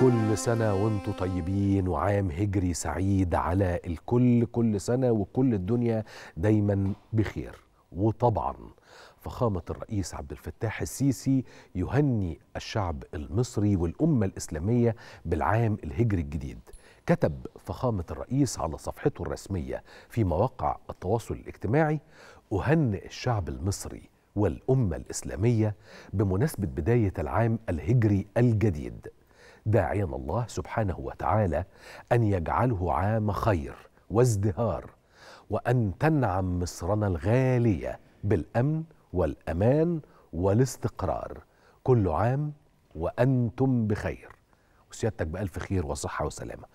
كل سنة وانتم طيبين وعام هجري سعيد على الكل كل سنة وكل الدنيا دايما بخير وطبعا فخامة الرئيس عبد الفتاح السيسي يهني الشعب المصري والأمة الإسلامية بالعام الهجري الجديد كتب فخامة الرئيس على صفحته الرسمية في مواقع التواصل الاجتماعي أهنئ الشعب المصري والأمة الإسلامية بمناسبة بداية العام الهجري الجديد داعيا الله سبحانه وتعالى ان يجعله عام خير وازدهار وان تنعم مصرنا الغاليه بالامن والامان والاستقرار كل عام وانتم بخير وسيادتك بالف خير وصحه وسلامه